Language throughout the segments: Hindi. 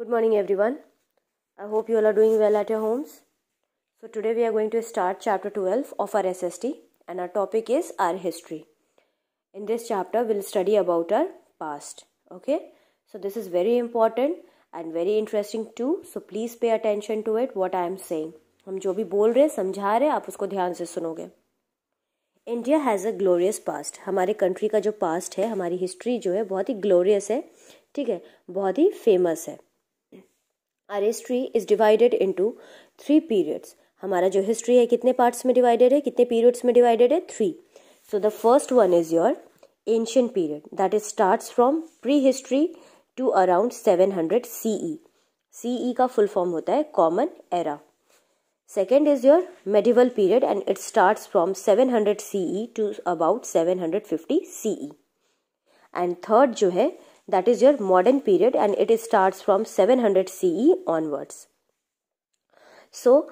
Good morning, everyone. I hope you all are doing well at your homes. So, today we are going to start chapter 12 of our SST, and our topic is our history. In this chapter, we'll study about our past. Okay, so this is very important and very interesting too. So, please pay attention to it what I am saying. हम जो भी बोल रहे हैं समझा रहे हैं आप उसको ध्यान से सुनोगे India has a glorious past हमारे कंट्री का जो पास्ट है हमारी हिस्ट्री जो है बहुत ही ग्लोरियस है ठीक है बहुत ही फेमस है our history is divided into three periods हमारा जो हिस्ट्री है कितने पार्ट्स में डिवाइडेड है कितने पीरियड्स में डिवाइडेड है three so the first one is your ancient period that is start from pre history to around seven hundred C E C E का फुल फॉर्म होता है common era second is your medieval period and it start from seven hundred C E to about seven hundred fifty C E and third जो है that is your modern period and it starts from 700 CE onwards. So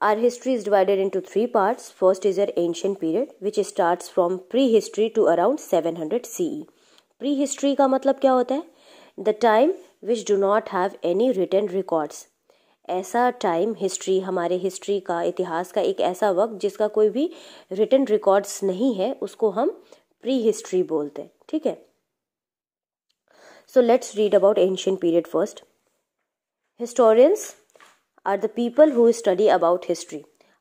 our history is divided into three parts. First is your ancient period which starts from prehistory to around 700 CE. Prehistory ka matlab kya hota hai the time which do not have any written records ऐसा टाइम हिस्ट्री हमारे हिस्ट्री का इतिहास का एक ऐसा वक्त जिसका कोई भी रिटर्न रिकॉर्ड्स नहीं है उसको हम प्री हिस्ट्री बोलते हैं ठीक है So let's read about ancient period first. Historians are the people who study about history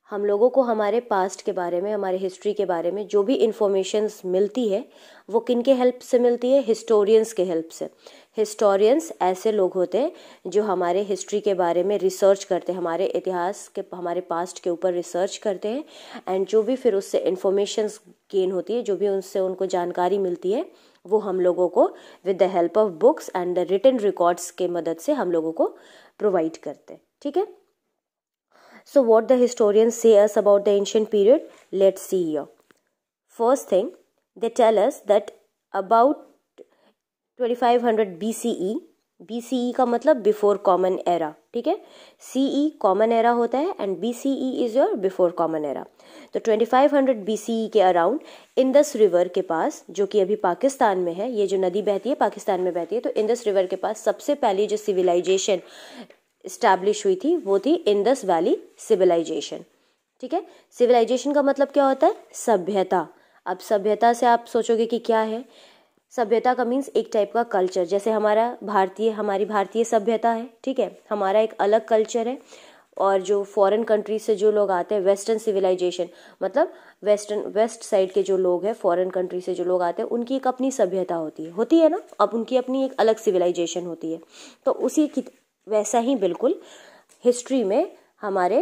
हम लोगों को हमारे पास्ट के बारे में हमारे हिस्ट्री के बारे में जो भी इन्फॉर्मेशंस मिलती है वो किन के हेल्प से मिलती है हिस्टोरियंस के हेल्प से हिस्टोरियंस ऐसे लोग होते हैं जो हमारे हिस्ट्री के बारे में रिसर्च करते हैं हमारे इतिहास के हमारे पास्ट के ऊपर रिसर्च करते हैं एंड जो भी फिर उससे इन्फॉर्मेशंस गेन होती है जो भी उनसे उनको जानकारी मिलती है वो हम लोगों को with the help of books and the written records के मदद से हम लोगों को प्रोवाइड करते हैं ठीक है so what the historian say us about the ancient period let see here first thing the tell us that about B C E का मतलब बिफोर कॉमन एरा ठीक है सी ई कॉमन एरा होता है and B C E is your before common era तो 2500 बी सी ई के अराउंड इंदस रिवर के पास जो कि अभी पाकिस्तान में है ये जो नदी बहती है पाकिस्तान में बहती है तो इंदस रिवर के पास सबसे पहली जो सिविलाइजेशन इस्टेब्लिश हुई थी वो थी इंदस वैली सिविलाइजेशन ठीक है सिविलाइजेशन का मतलब क्या होता है सभ्यता अब सभ्यता से आप सोचोगे कि क्या है सभ्यता का मीन्स एक टाइप का कल्चर जैसे हमारा भारतीय हमारी भारतीय सभ्यता है ठीक है हमारा एक अलग कल्चर है और जो फॉरेन कंट्रीज से जो लोग आते हैं वेस्टर्न सिविलाइजेशन मतलब वेस्टर्न वेस्ट साइड के जो लोग हैं फॉरेन कंट्री से जो लोग आते हैं उनकी एक अपनी सभ्यता होती है होती है ना अब उनकी अपनी एक अलग सिविलाइजेशन होती है तो उसी की वैसा ही बिल्कुल हिस्ट्री में हमारे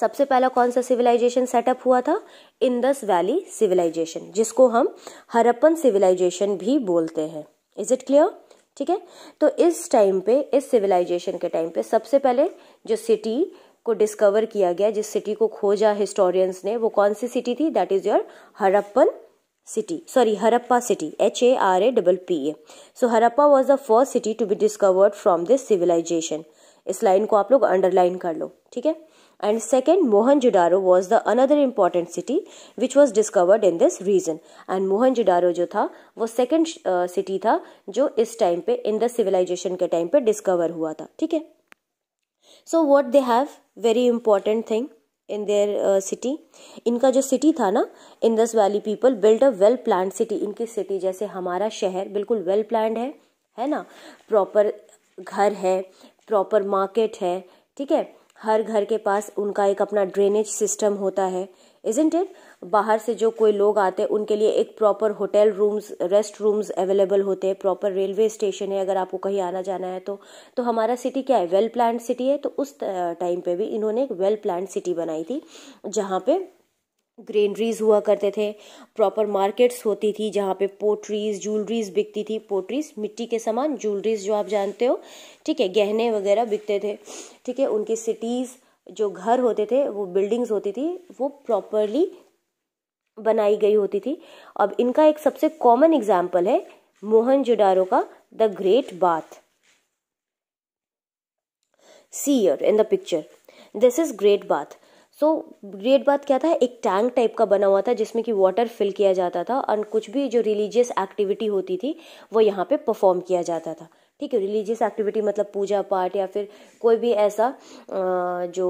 सबसे पहला कौन सा सिविलाइजेशन सेटअप हुआ था इंदस वैली सिविलाइजेशन जिसको हम हरप्पन सिविलाइजेशन भी बोलते हैं इज इट क्लियर ठीक है तो इस टाइम पे इस सिविलाइजेशन के टाइम पे सबसे पहले जो सिटी को डिस्कवर किया गया जिस सिटी को खोजा हिस्टोरियंस ने वो कौन सी सिटी थी that is your Harappan city sorry Harappa city H A R A double P A so Harappa was the first city to be discovered from this civilization इस लाइन को आप लोग अंडरलाइन कर लो ठीक है and second Mohenjo Daro was the another important city which was discovered in this region and Daro जो था वो सेकेंड सिटी uh, था जो इस टाइम पे इन द सिविलाइजेशन के टाइम पे डिस्कवर हुआ था ठीक है so what they have very important thing in their city इनका जो सिटी था ना Indus valley people build a well plan city इनकी सिटी जैसे हमारा शहर बिल्कुल वेल well है है ना प्रॉपर घर है प्रॉपर मार्केट है ठीक है हर घर के पास उनका एक अपना ड्रेनेज सिस्टम होता है इजेंट इट बाहर से जो कोई लोग आते हैं उनके लिए एक proper hotel rooms rest rooms available होते हैं प्रॉपर रेलवे स्टेशन है अगर आपको कहीं आना जाना है तो तो हमारा सिटी क्या है वेल प्लान सिटी है तो उस टाइम पे भी इन्होंने एक वेल प्लान सिटी बनाई थी जहाँ पे ग्रेनरीज हुआ करते थे प्रॉपर मार्केट्स होती थी जहाँ पे पोट्रीज ज्वेलरीज बिकती थी पोट्रीज मिट्टी के सामान ज्वेलरीज जो आप जानते हो ठीक है गहने वगैरह बिकते थे ठीक है उनकी सिटीज़ जो घर होते थे वो बिल्डिंग्स होती थी वो प्रॉपरली बनाई गई होती थी अब इनका एक सबसे कॉमन एग्जाम्पल है मोहन जुडारो का the great bath see here in the picture this is great bath so great बात क्या था एक टैंक टाइप का बना हुआ था जिसमें कि वाटर फिल किया जाता था और कुछ भी जो रिलीजियस एक्टिविटी होती थी वो यहाँ पे परफॉर्म किया जाता था ठीक है रिलीजियस एक्टिविटी मतलब पूजा पाठ या फिर कोई भी ऐसा जो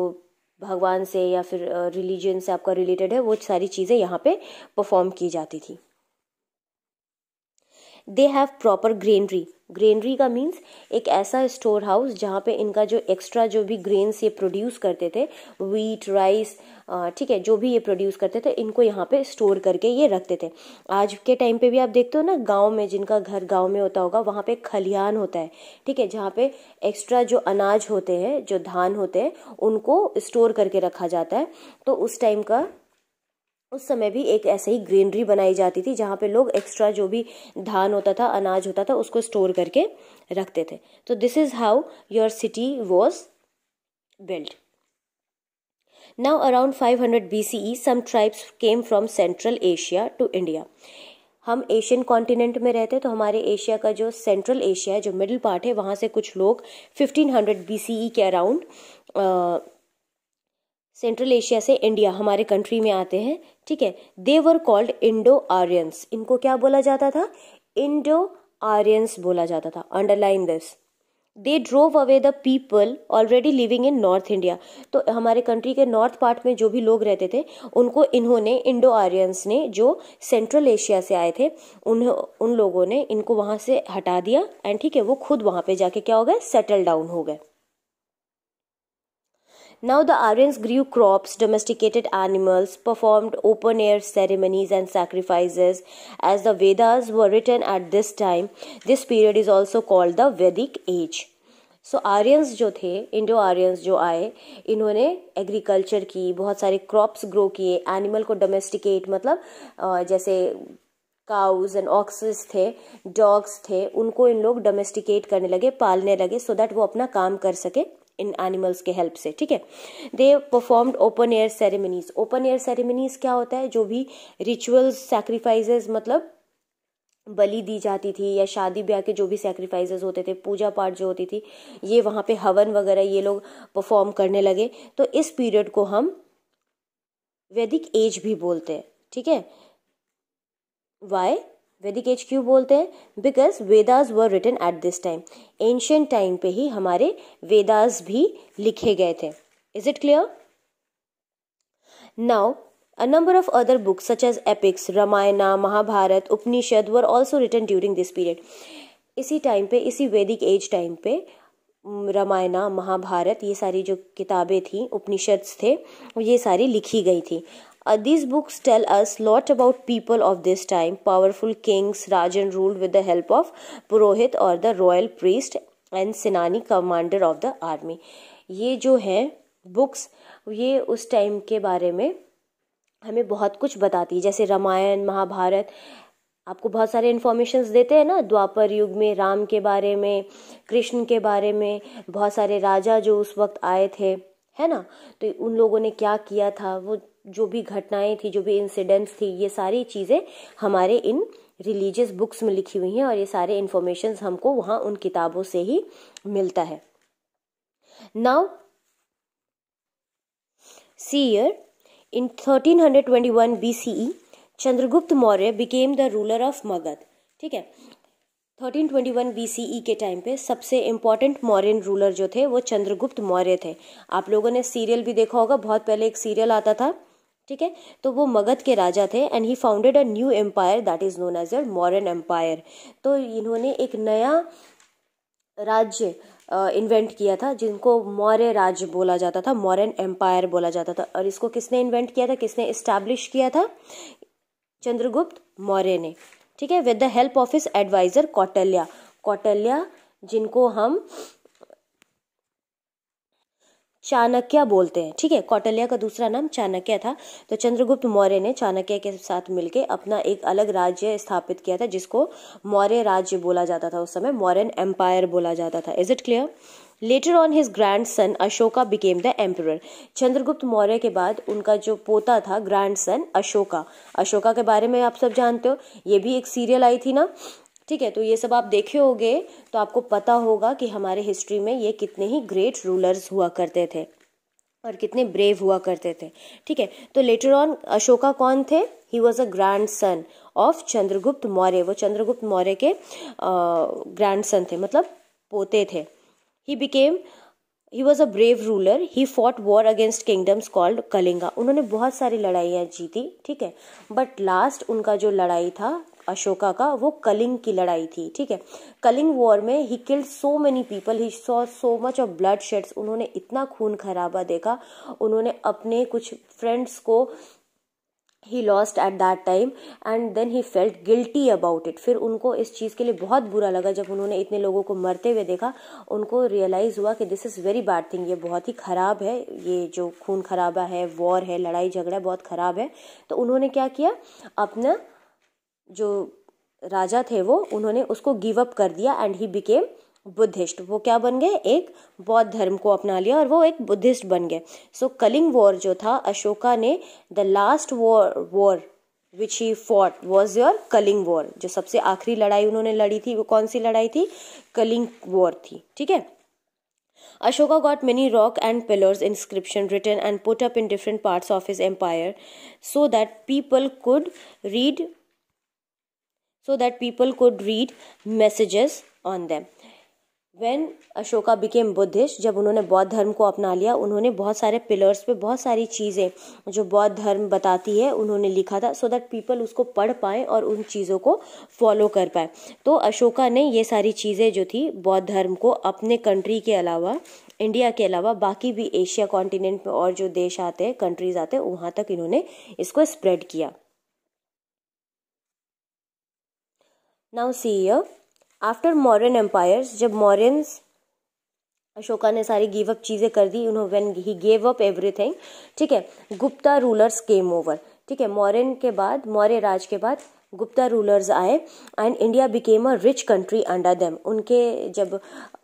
भगवान से या फिर रिलीजन से आपका रिलेटेड है वो सारी चीज़ें यहाँ पे परफॉर्म की जाती थी they have proper granary granary का मीन्स एक ऐसा स्टोर हाउस जहाँ पे इनका जो एक्स्ट्रा जो भी ग्रेन्स ये प्रोड्यूस करते थे वीट राइस ठीक है जो भी ये प्रोड्यूस करते थे इनको यहाँ पे स्टोर करके ये रखते थे आज के टाइम पे भी आप देखते हो ना गांव में जिनका घर गांव में होता होगा वहाँ पे खलिहान होता है ठीक है जहाँ पे एक्स्ट्रा जो अनाज होते हैं जो धान होते हैं उनको स्टोर करके रखा जाता है तो उस टाइम का उस समय भी एक ऐसे ही ग्रीनरी बनाई जाती थी जहाँ पे लोग एक्स्ट्रा जो भी धान होता था अनाज होता था उसको स्टोर करके रखते थे तो this is how your city was built. Now, around 500 E some tribes came from Central Asia to India हम एशियन कॉन्टिनेंट में रहते तो हमारे एशिया का जो सेंट्रल एशिया है जो मिडिल पार्ट है वहाँ से कुछ लोग 1500 ई e के अराउंड सेंट्रल एशिया से इंडिया हमारे कंट्री में आते हैं ठीक है they were called Indo Aryans इनको क्या बोला जाता था इंडो आर्यंस बोला जाता था underline this they drove away the people already living in North India तो हमारे कंट्री के नॉर्थ पार्ट में जो भी लोग रहते थे उनको इन्होंने इंडो आर्यंस ने जो सेंट्रल एशिया से आए थे उन उन लोगों ने इनको वहाँ से हटा दिया एंड ठीक है वो खुद वहाँ पे जाके क्या हो गए सेटल डाउन हो गए Now the Aryans grew crops, domesticated animals, performed open air ceremonies and sacrifices. As the Vedas were written at this time, this period is also called the Vedic age. So Aryans जो थे इंडो आर्यंस जो आए इन्होंने एग्रीकल्चर की बहुत सारे क्रॉप्स ग्रो किए एनिमल को डोमेस्टिकेट मतलब जैसे काउज एंड ऑक्सेस थे डॉग्स थे उनको इन लोग डोमेस्टिकेट करने लगे पालने लगे सो so दैट वो अपना काम कर सके इन एनिमल्स के हेल्प से ठीक है they performed open air ceremonies open air ceremonies क्या होता है जो भी रिचुअल्स सेक्रीफाइज मतलब बलि दी जाती थी या शादी ब्याह के जो भी सैक्रिफाइसेस होते थे पूजा पाठ जो होती थी ये वहाँ पे हवन वगैरह ये लोग परफॉर्म करने लगे तो इस पीरियड को हम वैदिक एज भी बोलते हैं ठीक है वाई वैदिक एज क्यों बोलते हैं because Vedas were written at this time ancient time पे ही हमारे वेदास भी लिखे गए थे is it clear now a number of other books such as epics Ramayana, Mahabharata Upanishad were also written during this period इसी टाइम पे इसी वैदिक एज टाइम पे रामायणा महाभारत ये सारी जो किताबें थी उपनिषद्स थे ये सारी लिखी गई थी Uh, these books tell us lot about people of this time. Powerful kings Rajan ruled with the help of Purohit or the royal priest and सेनानी commander of the army ye jo hai books ye us time ke bare mein hame bahut kuch batati hai jaise ramayan mahabharat आपको बहुत सारे इन्फॉर्मेशन देते हैं ना द्वापर युग में राम के बारे में कृष्ण के बारे में बहुत सारे राजा जो उस वक्त आए थे है ना तो उन लोगों ने क्या किया था वो जो भी घटनाएं थी जो भी इंसिडेंट्स थी ये सारी चीज़ें हमारे इन रिलीजियस बुक्स में लिखी हुई हैं और ये सारे इन्फॉर्मेशन हमको वहाँ उन किताबों से ही मिलता है now see year in 1321 BCE, Chandragupta Maurya became the ruler of Magadha ठीक है 1321 बीसीई e के टाइम पे सबसे इम्पॉर्टेंट मौर्यन रूलर जो थे वो चंद्रगुप्त मौर्य थे आप लोगों ने सीरियल भी देखा होगा बहुत पहले एक सीरियल आता था ठीक है तो वो मगध के राजा थे and he founded a new empire that is known as a Mauryan empire तो इन्होंने एक नया राज्य इन्वेंट किया था जिनको मौर्य राज्य बोला जाता था मौर्यन एम्पायर बोला जाता था और इसको किसने इन्वेंट किया था किसने इस्टेब्लिश किया था चंद्रगुप्त मौर्य ने ठीक है with the help of his adviser Kautilya Kautilya जिनको हम चाणक्य बोलते हैं ठीक है कौटल्या का दूसरा नाम चाणक्य था तो चंद्रगुप्त मौर्य ने चाणक्य के साथ मिलकर अपना एक अलग राज्य स्थापित किया था जिसको मौर्य राज्य बोला जाता था उस समय मौर्यन एम्पायर बोला जाता था is it clear later on his grand son Ashoka became the emperor Chandragupta Maurya के बाद उनका जो पोता था ग्रैंड सन अशोका अशोका के बारे में आप सब जानते हो ये भी एक सीरियल आई थी ना ठीक है तो ये सब आप देखे होंगे तो आपको पता होगा कि हमारे हिस्ट्री में ये कितने ही ग्रेट रूलर्स हुआ करते थे और कितने ब्रेव हुआ करते थे ठीक है तो लेटर ऑन अशोका कौन थे he was a grand son of Chandragupta Maurya वो चंद्रगुप्त मौर्य के ग्रैंड सन थे मतलब पोते थे he became he was a brave ruler he fought war against kingdoms called Kalinga उन्होंने बहुत सारी लड़ाइयाँ जीती ठीक है बट लास्ट उनका जो लड़ाई था अशोका का वो कलिंग की लड़ाई थी ठीक है कलिंग वॉर में he killed so many people he so so much of blood sheds उन्होंने इतना खून खराबा देखा उन्होंने अपने कुछ फ्रेंड्स को he lost at that time and then he felt guilty about it फिर उनको इस चीज़ के लिए बहुत बुरा लगा जब उन्होंने इतने लोगों को मरते हुए देखा उनको रियलाइज़ हुआ कि this is very bad thing ये बहुत ही ख़राब है ये जो खून खराबा है वॉर है लड़ाई झगड़ा बहुत ख़राब है तो उन्होंने क्या किया अपना जो राजा थे वो उन्होंने उसको गिव अप कर दिया एंड ही बिकेम बुद्धिस्ट वो क्या बन गए एक बौद्ध धर्म को अपना लिया और वो एक बुद्धिस्ट बन गए सो कलिंग वॉर जो था अशोका ने the last war war which he fought was your Kalinga war जो सबसे आखिरी लड़ाई उन्होंने लड़ी थी वो कौन सी लड़ाई थी कलिंग वॉर थी ठीक है Ashoka got many rock and pillars inscription written and put up in different part of his empire so that people could read so that people could read messages on them when Ashoka became Buddhist जब उन्होंने बौद्ध धर्म को अपना लिया उन्होंने बहुत सारे पिलर्स पे बहुत सारी चीज़ें जो बौद्ध धर्म बताती है उन्होंने लिखा था सो दैट पीपल उसको पढ़ पाए और उन चीज़ों को फॉलो कर पाए तो अशोका ने ये सारी चीज़ें जो थी बौद्ध धर्म को अपने कंट्री के अलावा इंडिया के अलावा बाकी भी एशिया कॉन्टिनेंट में और जो देश आते हैं कंट्रीज आते हैं वहाँ तक इन्होंने इसको स्प्रेड किया now see after Mauryan empire जब मॉरियंस अशोका ने सारी गिव अप चीज़ें कर दी उन्होंने when he gave up everything ठीक है गुप्ता रूलर्स गेम ओवर ठीक है मौर्य के बाद मौर्य राज के बाद गुप्ता रूलर्स आए and India became a rich country under them उनके जब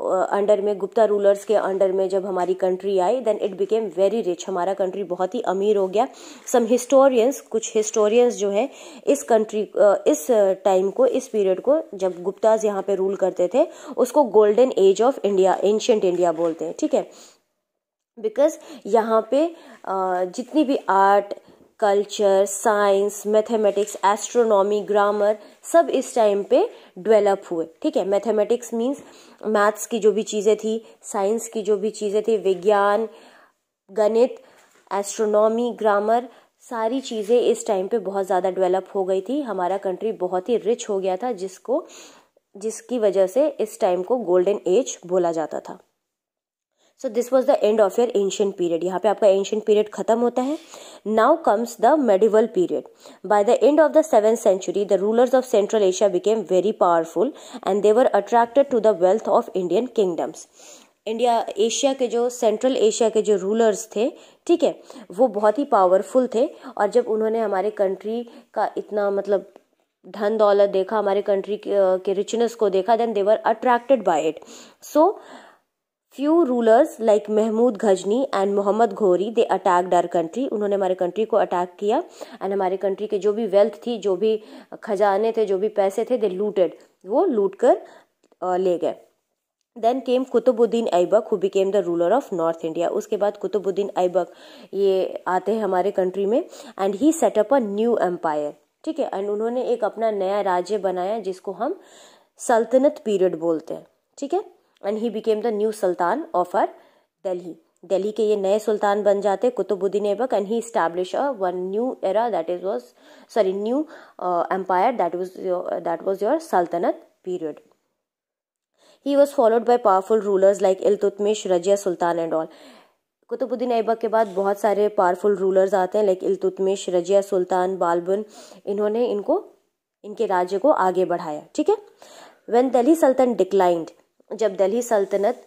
अंडर में गुप्ता रूलर्स के अंडर में जब हमारी कंट्री आई then it became very rich हमारा कंट्री बहुत ही अमीर हो गया सम हिस्टोरियंस कुछ हिस्टोरियंस जो है इस कंट्री इस टाइम को इस पीरियड को जब गुप्ताज यहाँ पे रूल करते थे उसको golden age of India ancient India बोलते हैं ठीक है बिकॉज यहाँ पे जितनी भी art culture science mathematics astronomy grammar सब इस टाइम पे डेवलप हुए ठीक है मैथमेटिक्स मीन्स मैथ्स की जो भी चीज़ें थी साइंस की जो भी चीज़ें थी विज्ञान गणित एस्ट्रोनॉमी ग्रामर सारी चीज़ें इस टाइम पे बहुत ज़्यादा डेवलप हो गई थी हमारा कंट्री बहुत ही रिच हो गया था जिसको जिसकी वजह से इस टाइम को गोल्डन एज बोला जाता था so this was the end of your ancient period यहाँ पे आपका एंशियंट पीरियड खत्म होता है now comes the medieval period by the end of the seven century the rulers of Central Asia became very powerful and they were attracted to the wealth of Indian kingdoms India Asia के जो सेंट्रल एशिया के जो रूलर्स थे ठीक है वो बहुत ही पावरफुल थे और जब उन्होंने हमारे कंट्री का इतना मतलब धन दौलत देखा हमारे कंट्री के रिचनेस को देखा then they were attracted by it so few rulers like Mahmud Ghajni and Mohammad Ghori they attack डर कंट्री उन्होंने हमारे कंट्री को अटैक किया एंड हमारे कंट्री के जो भी वेल्थ थी जो भी खजाने थे जो भी पैसे थे दे लूटेड वो लूट कर ले गए then came Qutubuddin Aibak who became the ruler of North India उसके बाद कुतुबुद्दीन ऐबक ये आते हैं हमारे कंट्री में and he set up a new empire ठीक है एंड उन्होंने एक अपना नया राज्य बनाया जिसको हम सल्तनत पीरियड बोलते हैं ठीक है and he became the new sultan of our Delhi Delhi के ये नए सुल्तान बन जाते Qutubuddin Aibak and he establish a one new era that is was sorry new empire that was that was your Sultanate period he was followed by powerful rulers like Iltutmish Razia Sultan and all Qutubuddin Aibak के बाद बहुत सारे पावरफुल रूलर्स आते हैं लाइक इलतुतमिश रजिया सुल्तान बालबन इन्होंने इनको इनके राज्य को आगे बढ़ाया ठीक है वेन दिल्ली सल्तन डिक्लाइंड जब दिल्ली सल्तनत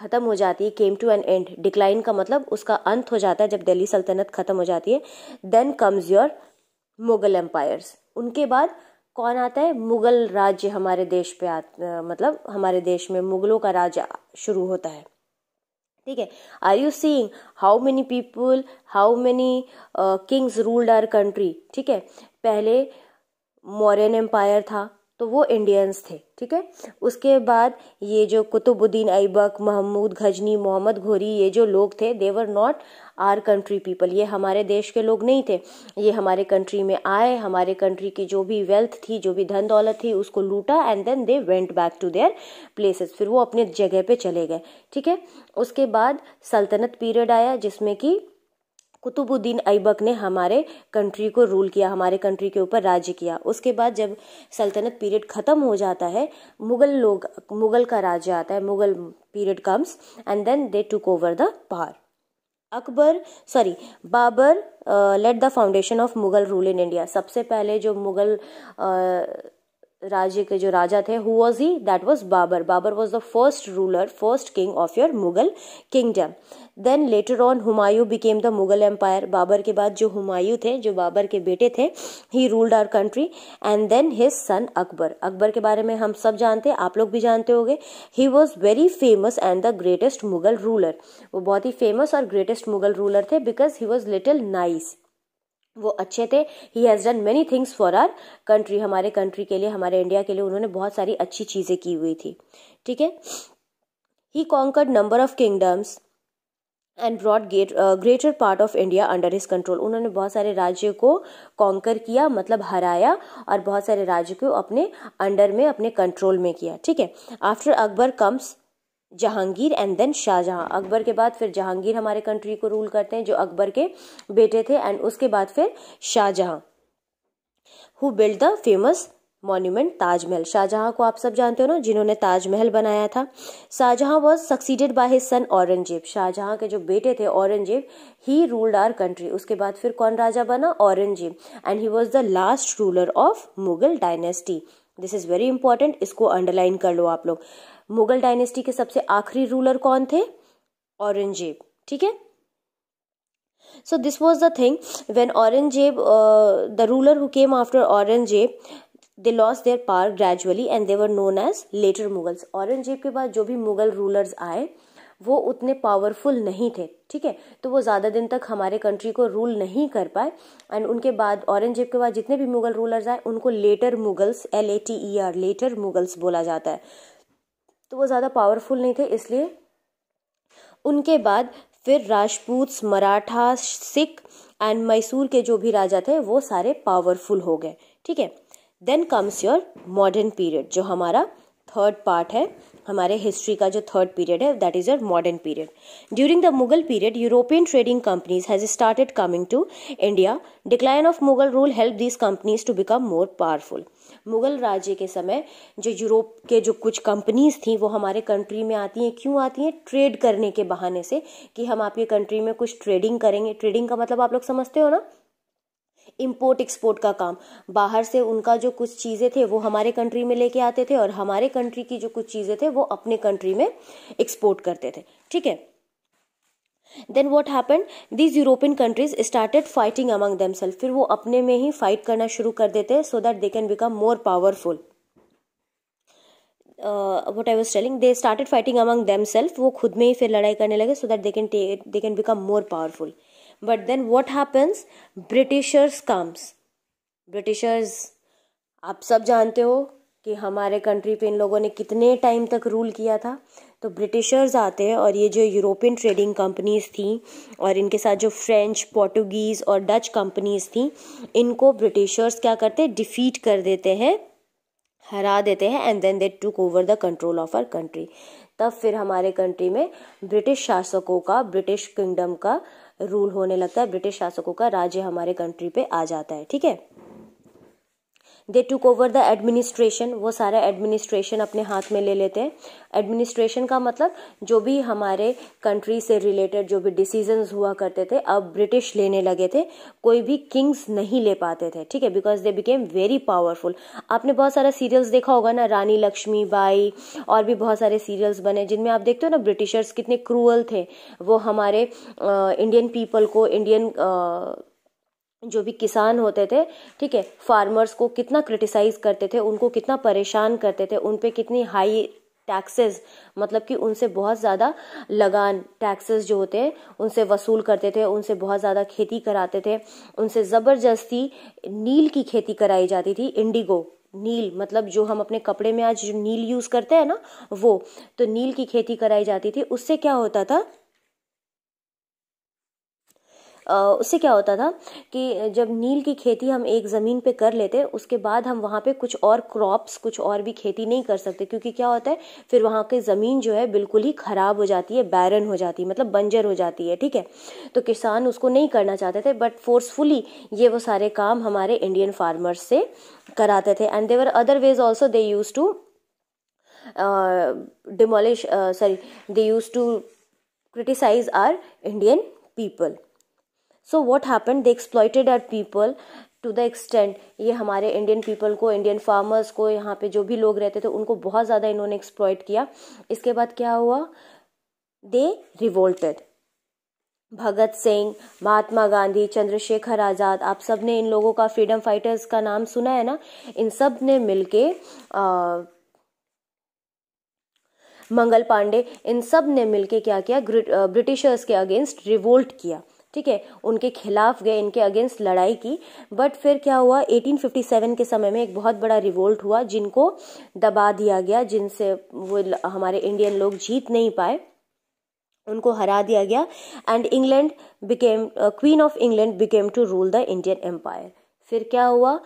ख़त्म हो जाती है came to an end decline का मतलब उसका अंत हो जाता है जब दिल्ली सल्तनत ख़त्म हो जाती है then comes your Mughal empires उनके बाद कौन आता है मुग़ल राज्य हमारे देश पे आ, मतलब हमारे देश में मुग़लों का राज्य शुरू होता है ठीक है are you seeing how many people how many kings ruled our country ठीक है पहले मौर्यन एम्पायर था तो वो इंडियंस थे ठीक है उसके बाद ये जो कुतुबुद्दीन ऐबक महमूद घजनी मोहम्मद घोरी ये जो लोग थे they were not our country people ये हमारे देश के लोग नहीं थे ये हमारे कंट्री में आए हमारे कंट्री की जो भी वेल्थ थी जो भी धन दौलत थी उसको लूटा and then they went back to their places फिर वो अपने जगह पे चले गए ठीक है उसके बाद सल्तनत पीरियड आया जिसमें कि कुतुबुद्दीन ऐबक ने हमारे कंट्री को रूल किया हमारे कंट्री के ऊपर राज्य किया उसके बाद जब सल्तनत पीरियड ख़त्म हो जाता है मुग़ल लोग मुग़ल का राज्य आता है Mughal period comes and then they took over the power Akbar sorry Babur laid the foundation of Mughal rule in India सबसे पहले जो मुग़ल राज्य के जो राजा थे who was he that was Babur Babur was the first ruler first king of your Mughal kingdom then later on Humayun became the Mughal empire Babur के बाद जो हुमायूं थे जो बाबर के बेटे थे he ruled our country and then his son Akbar Akbar के बारे में हम सब जानते हैं आप लोग भी जानते होंगे he was very famous and the greatest Mughal ruler वो बहुत ही फेमस और ग्रेटेस्ट मुगल रूलर थे because he was little nice वो अच्छे थे he has done many things for our country हमारे कंट्री के लिए हमारे इंडिया के लिए उन्होंने बहुत सारी अच्छी चीज़ें की हुई थी ठीक है he conquered number of kingdoms and brought get greater part of India under his control उन्होंने बहुत सारे राज्यों को कॉन्कर किया मतलब हराया और बहुत सारे राज्य को अपने अंडर में अपने कंट्रोल में किया ठीक है after Akbar comes Jahangir and then Shah Jahan Akbar के बाद फिर जहांगीर हमारे कंट्री को रूल करते हैं जो अकबर के बेटे थे एंड उसके बाद फिर Shah Jahan who build the famous monument Taj Mahal Shah Jahan को आप सब जानते हो ना जिन्होंने ताजमहल बनाया था Shah Jahan was succeeded by his son Aurangzeb Shah Jahan के जो बेटे थे Aurangzeb he ruled our country उसके बाद फिर कौन राजा बना Aurangzeb and he was the last ruler of Mughal dynasty this is very important इसको अंडरलाइन कर लो आप लोग मुगल डायनेस्टी के सबसे आखिरी रूलर कौन थे औरंगजेब ठीक है so this was the thing when Aurangzeb uh, the ruler who came after they lost their power gradually and they were known as later Mughals Aurangzeb के बाद जो भी मुगल रूलर्स आए वो उतने पावरफुल नहीं थे ठीक है तो वो ज़्यादा दिन तक हमारे कंट्री को रूल नहीं कर पाए एंड उनके बाद औरंगजेब के बाद जितने भी मुगल रूलर्स आए उनको later Mughals L A T E R later Mughals बोला जाता है तो वो ज़्यादा पावरफुल नहीं थे इसलिए उनके बाद फिर राजपूत मराठा सिख एंड मैसूर के जो भी राजा थे वो सारे पावरफुल हो गए ठीक है then comes your modern period जो हमारा थर्ड पार्ट है हमारे हिस्ट्री का जो थर्ड पीरियड है that is your modern period during the Mughal period European trading companies has started coming to India decline of Mughal rule help these companies to become more powerful Mughal राज्य के समय जो यूरोप के जो कुछ कंपनीज थी वो हमारे कंट्री में आती हैं क्यों आती हैं ट्रेड करने के बहाने से कि हम आपकी कंट्री में कुछ ट्रेडिंग करेंगे ट्रेडिंग का मतलब आप लोग समझते हो ना इम्पोर्ट एक्सपोर्ट का काम बाहर से उनका जो कुछ चीज़ें थे वो हमारे कंट्री में लेके आते थे और हमारे कंट्री की जो कुछ चीज़ें थे वो अपने कंट्री में एक्सपोर्ट करते थे ठीक है then what happen these European countries started fighting among self फिर वो अपने में ही फाइट करना शुरू कर देते हैं so that they can become more powerful what I was telling they started fighting among self वो खुद में ही फिर लड़ाई करने लगे so that they can they can become more powerful but then what happens britishers comes Britishers आप सब जानते हो कि हमारे कंट्री पे इन लोगों ने कितने टाइम तक रूल किया था तो ब्रिटिशर्स आते हैं और ये जो यूरोपियन ट्रेडिंग कंपनीज थी और इनके साथ जो फ्रेंच पोर्टुगीज़ और डच कंपनीज थी इनको ब्रिटिशर्स क्या करते हैं डिफीट कर देते हैं हरा देते हैं and then they took over the control of our country तब फिर हमारे कंट्री में ब्रिटिश शासकों का ब्रिटिश किंगडम का रूल होने लगता है ब्रिटिश शासकों का राज्य हमारे कंट्री पे आ जाता है ठीक है they took over the administration वो सारा एडमिनिस्ट्रेशन अपने हाथ में ले लेते हैं एडमिनिस्ट्रेशन का मतलब जो भी हमारे कंट्री से रिलेटेड जो भी डिसीजन हुआ करते थे अब ब्रिटिश लेने लगे थे कोई भी किंग्स नहीं ले पाते थे ठीक है because they became very powerful आपने बहुत सारा सीरियल्स देखा होगा ना रानी लक्ष्मी बाई और भी बहुत सारे सीरियल्स बने जिनमें आप देखते हो ना ब्रिटिशर्स कितने क्रूअल थे वो हमारे इंडियन पीपल को इंडियन जो भी किसान होते थे ठीक है फार्मर्स को कितना क्रिटिसाइज करते थे उनको कितना परेशान करते थे उन पे कितनी हाई टैक्सेस मतलब कि उनसे बहुत ज़्यादा लगान टैक्सेस जो होते हैं उनसे वसूल करते थे उनसे बहुत ज़्यादा खेती कराते थे उनसे ज़बरदस्ती नील की खेती कराई जाती थी इंडिगो नील मतलब जो हम अपने कपड़े में आज जो नील यूज़ करते हैं ना वो तो नील की खेती कराई जाती थी उससे क्या होता था उससे क्या होता था कि जब नील की खेती हम एक ज़मीन पे कर लेते उसके बाद हम वहाँ पे कुछ और क्रॉप्स कुछ और भी खेती नहीं कर सकते क्योंकि क्या होता है फिर वहाँ की ज़मीन जो है बिल्कुल ही ख़राब हो जाती है बैरन हो जाती है मतलब बंजर हो जाती है ठीक है तो किसान उसको नहीं करना चाहते थे बट फोर्सफुली ये वो सारे काम हमारे इंडियन फार्मर्स से कराते थे and they were other ways also they use to demolish sorry they use to criticise our Indian people people so what happen they exploited our people to the extent ये हमारे इंडियन पीपल को इंडियन फार्मर्स को यहाँ पे जो भी लोग रहते थे उनको बहुत ज़्यादा इन्होंने एक्सप्लॉयट किया इसके बाद क्या हुआ दे रिवोल्टेड भगत सिंह महात्मा गांधी चंद्रशेखर आज़ाद आप सब ने इन लोगों का फ्रीडम फाइटर्स का नाम सुना है ना इन सब ने मिलके के मंगल पांडे इन सब ने मिलके क्या किया ब्रिटिशर्स के अगेंस्ट रिवोल्ट किया ठीक है उनके खिलाफ गए इनके अगेंस्ट लड़ाई की बट फिर क्या हुआ 1857 के समय में एक बहुत बड़ा रिवोल्ट हुआ जिनको दबा दिया गया जिनसे वो हमारे इंडियन लोग जीत नहीं पाए उनको हरा दिया गया and England became queen of England became to rule the Indian empire फिर क्या हुआ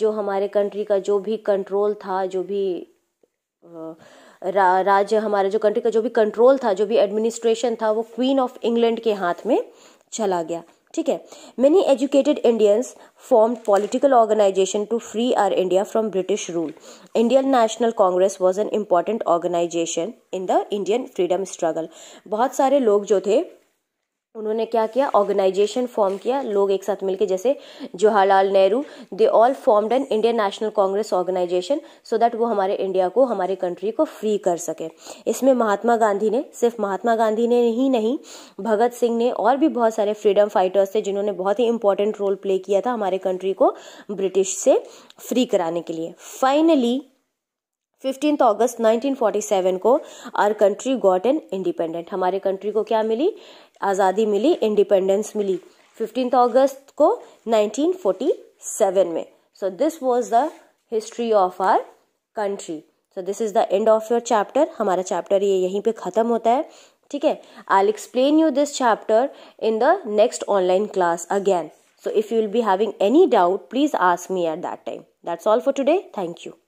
जो हमारे कंट्री का जो भी कंट्रोल था जो भी uh, रा, राज्य हमारे जो कंट्री का जो भी कंट्रोल था जो भी एडमिनिस्ट्रेशन था वो क्वीन ऑफ इंग्लैंड के हाथ में चला गया ठीक है many educated Indians form political organisation to free our India from British rule Indian National Congress was an important organisation in the Indian freedom struggle बहुत सारे लोग जो थे उन्होंने क्या किया ऑर्गेनाइजेशन फॉर्म किया लोग एक साथ मिलकर जैसे Jawaharlal Nehru they all formed an Indian National Congress organisation so that वो हमारे इंडिया को हमारे कंट्री को फ्री कर सके इसमें महात्मा गांधी ने सिर्फ महात्मा गांधी ने ही नहीं भगत सिंह ने और भी बहुत सारे फ्रीडम फाइटर्स थे जिन्होंने बहुत ही इंपॉर्टेंट रोल प्ले किया था हमारे कंट्री को ब्रिटिश से फ्री कराने के लिए फाइनली फिफ्टीन अगस्त 1947 को our country got an independent हमारे कंट्री को क्या मिली आज़ादी मिली इंडिपेंडेंस मिली फिफ्टींथ अगस्त को 1947 में so this was the history of our country so this is the end of your chapter हमारा चैप्टर ये यहीं पे ख़त्म होता है ठीक है I'll explain you this chapter in the next online class again so if you will be having any doubt please ask me at that time that's all for today thank you